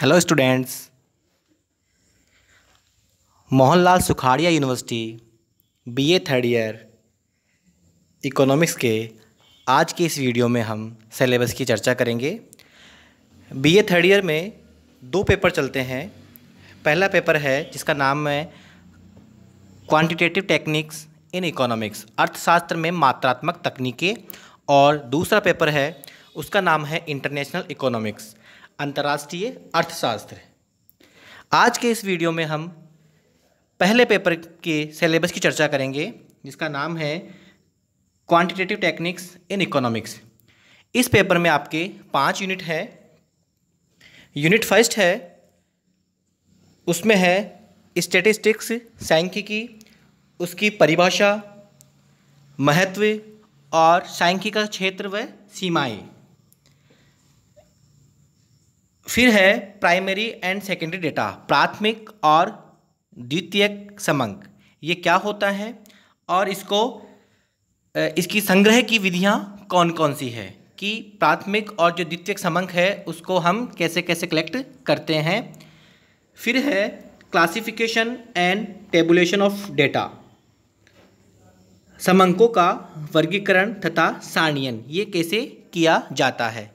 hello students Mohanlal Sukhadia university BA third year economics के आज के इस वीडियो में हम सिलेबस की चर्चा करेंगे बीए थर्ड ईयर में दो पेपर चलते हैं पहला पेपर है जिसका नाम है क्वांटिटेटिव टेक्निक्स इन इकोनॉमिक्स अर्थशास्त्र में मात्रात्मक तकनीकें और दूसरा पेपर है उसका नाम है इंटरनेशनल इकोनॉमिक्स अंतर्राष्ट्रीय अर्थशास्त्र आज के इस वीडियो में हम पहले पेपर के सिलेबस की चर्चा करेंगे जिसका नाम है क्वांटिटेटिव टेक्निक्स इन इकोनॉमिक्स इस पेपर में आपके पाँच यूनिट है यूनिट फर्स्ट है उसमें है स्टेटिस्टिक्स सांख्यिकी उसकी परिभाषा महत्व और सांख्यिकी का क्षेत्र व सीमाएं फिर है प्राइमरी एंड सेकेंडरी डेटा प्राथमिक और द्वितीयक समंक ये क्या होता है और इसको इसकी संग्रह की विधियाँ कौन कौन सी है कि प्राथमिक और जो द्वितीयक समंक है उसको हम कैसे कैसे कलेक्ट करते हैं फिर है classification and tabulation of data समंकों का वर्गीकरण तथा सारणियन ये कैसे किया जाता है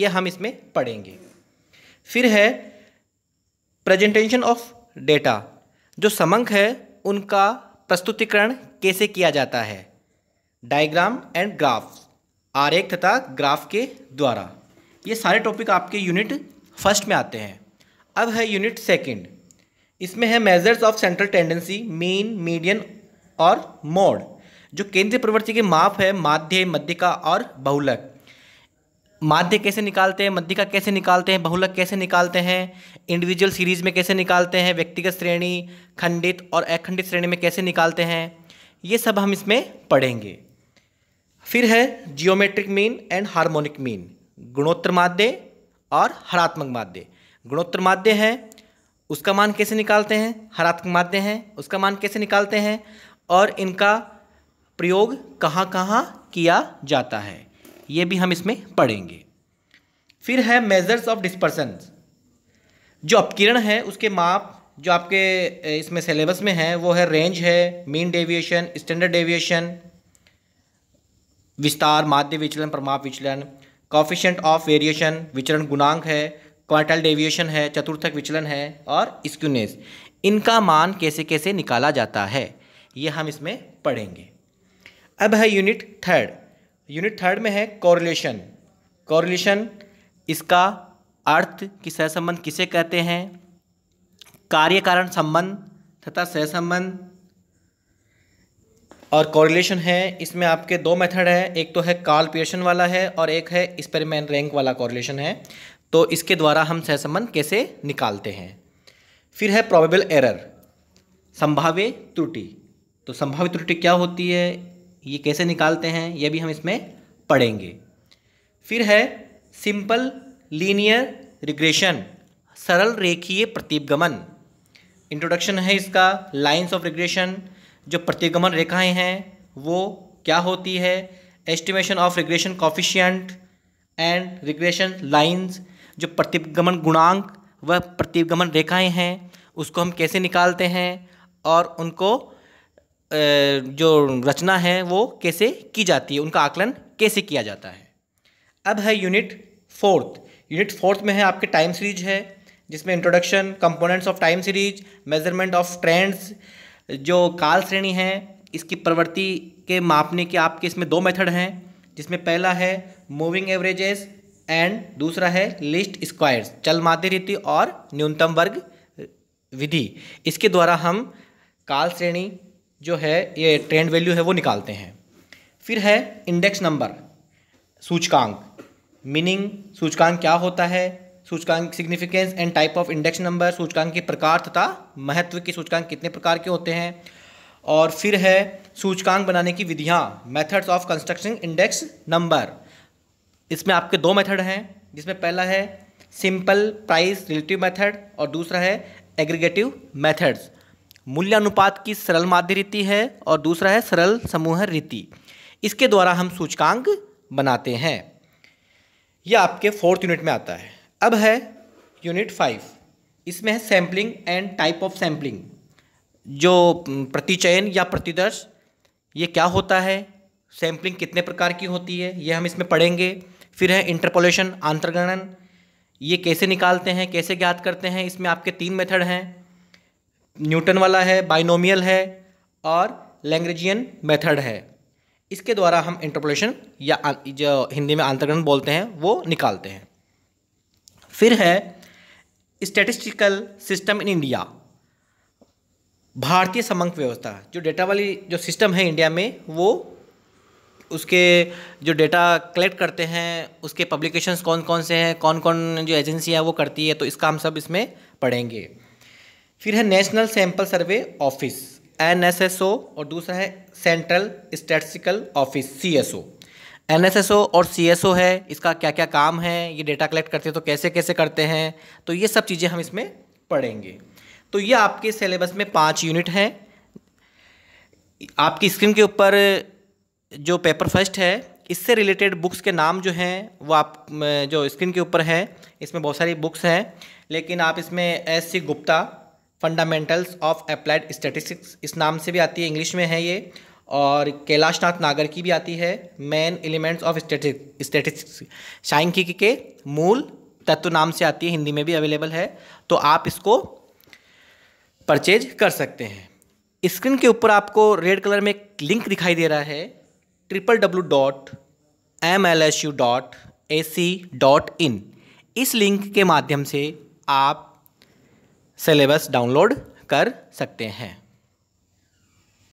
ये हम इसमें पढ़ेंगे फिर है प्रेजेंटेशन ऑफ डेटा जो समंक है उनका प्रस्तुतिकरण कैसे किया जाता है डायग्राम एंड ग्राफ आरेख तथा ग्राफ के द्वारा ये सारे टॉपिक आपके यूनिट फर्स्ट में आते हैं अब है यूनिट सेकंड इसमें है measures of central tendency mean median और मोड जो केंद्रीय प्रवृत्ति के माप है माध्य मध्यिका और बहुलक माध्य कैसे निकालते हैं मध्यिका कैसे निकालते हैं बहुलक कैसे निकालते हैं इंडिविजुअल सीरीज में कैसे निकालते हैं व्यक्तिगत श्रेणी खंडित और अखंडित श्रेणी में कैसे निकालते हैं ये सब हम इसमें पढ़ेंगे फिर है geometric mean and harmonic mean गुणोत्तर माध्य और हरात्मक माध्य गुणोत्तर माध्य है उसका मान कैसे निकालते हैं हरात्मक माध्य है उसका मान कैसे निकालते हैं और इनका प्रयोग कहाँ कहाँ किया जाता है ये भी हम इसमें पढ़ेंगे फिर है मेजर्स ऑफ डिस्पर्सन जो अपकिरण है उसके माप जो आपके इसमें सिलेबस में है वो है रेंज है मीन डेविएशन स्टैंडर्ड डेविएशन विस्तार माध्य विचलन प्रमाप विचलन कॉफिशेंट ऑफ वेरिएशन विचलन गुणांक है क्वार्टल डेविएशन है चतुर्थक विचलन है और स्क्यूनेस इनका मान कैसे कैसे निकाला जाता है ये हम इसमें पढ़ेंगे अब है यूनिट थर्ड यूनिट थर्ड में है कॉरिलेशन कॉरिलेशन इसका अर्थ कि सहसंबंध किसे कहते हैं कार्य कारण संबंध तथा सहसंबंध और कॉरिलेशन है इसमें आपके दो मेथड है एक तो है कार्ल पियर्सन वाला है और एक है स्पेरमैन रैंक वाला कॉरिलेशन है तो इसके द्वारा हम सहसंबंध कैसे निकालते हैं फिर है प्रोबेबल एरर संभाव्य त्रुटि तो संभाव्य त्रुटि क्या होती है ये कैसे निकालते हैं ये भी हम इसमें पढ़ेंगे फिर है सिंपल लीनियर रिग्रेशन सरल रेखीय प्रतिगमन इंट्रोडक्शन है इसका लाइंस ऑफ रिग्रेशन जो प्रतिगमन रेखाएं हैं वो क्या होती है estimation of regression coefficient and regression lines जो प्रतिगमन गुणांक व प्रतिगमन रेखाएं हैं उसको हम कैसे निकालते हैं और उनको जो रचना है वो कैसे की जाती है उनका आकलन कैसे किया जाता है अब है यूनिट फोर्थ यूनिट फोर्थ में है आपके टाइम सीरीज है जिसमें introduction components of time series measurement of trends जो काल श्रेणी है इसकी प्रवृत्ति के मापने के आपके इसमें दो मेथड हैं जिसमें पहला है मूविंग एवरेजेस एंड दूसरा है लिस्ट स्क्वायर्स चल माध्य रीति और न्यूनतम वर्ग विधि इसके द्वारा हम काल श्रेणी जो है ये ट्रेंड वैल्यू है वो निकालते हैं फिर है इंडेक्स नंबर सूचकांक मीनिंग सूचकांक क्या होता है सूचकांक significance and type of index number सूचकांक के प्रकार तथा महत्व के सूचकांक कितने प्रकार के होते हैं और फिर है सूचकांक बनाने की विधियाँ methods of construction index number इसमें आपके दो मेथड हैं जिसमें पहला है सिंपल प्राइस रिलेटिव मेथड और दूसरा है एग्रीगेटिव मेथड्स मूल्य अनुपात की सरल माध्य रीति है और दूसरा है सरल समूह रीति इसके द्वारा हम सूचकांक बनाते हैं यह आपके फोर्थ यूनिट में आता है अब है यूनिट फाइव इसमें है sampling and type of sampling जो प्रतिचयन या प्रतिदर्श ये क्या होता है सैम्पलिंग कितने प्रकार की होती है ये हम इसमें पढ़ेंगे फिर है इंटरपोलेशन आंतरगणन ये कैसे निकालते हैं कैसे ज्ञात करते हैं इसमें आपके तीन मेथड हैं न्यूटन वाला है बाइनोमियल है और लैंग्रेजियन मेथड है इसके द्वारा हम इंटरप्रेशन या जो हिंदी में अंतर्गण बोलते हैं वो निकालते हैं फिर है स्टेटिस्टिकल सिस्टम इन इंडिया भारतीय समंक व्यवस्था जो डेटा वाली जो सिस्टम है इंडिया में वो उसके जो डेटा कलेक्ट करते हैं उसके पब्लिकेशंस कौन कौन से हैं कौन कौन जो एजेंसी है वो करती है तो इसका हम सब इसमें पढ़ेंगे फिर है national sample survey office N S S O और दूसरा है central statistical office C S O N S S O और सी एस ओ है इसका क्या क्या काम है ये डेटा कलेक्ट करते हैं तो कैसे कैसे करते हैं तो ये सब चीज़ें हम इसमें पढ़ेंगे तो ये आपके सिलेबस में पाँच यूनिट हैं आपकी स्क्रीन के ऊपर जो पेपर फर्स्ट है इससे रिलेटेड बुक्स के नाम जो हैं वो आप जो स्क्रीन के ऊपर हैं इसमें बहुत सारी बुक्स हैं लेकिन आप इसमें S C Gupta fundamentals of applied statistics इस नाम से भी आती है इंग्लिश में है ये और कैलाशनाथ नागर की भी आती है मेन एलिमेंट्स ऑफ स्टैटिस्टिक्स सांख्यिकी के मूल तत्व नाम से आती है हिंदी में भी अवेलेबल है तो आप इसको परचेज कर सकते हैं स्क्रीन के ऊपर आपको रेड कलर में एक लिंक दिखाई दे रहा है triple W dot M L S U dot A C dot in इस लिंक के माध्यम से आप सिलेबस डाउनलोड कर सकते हैं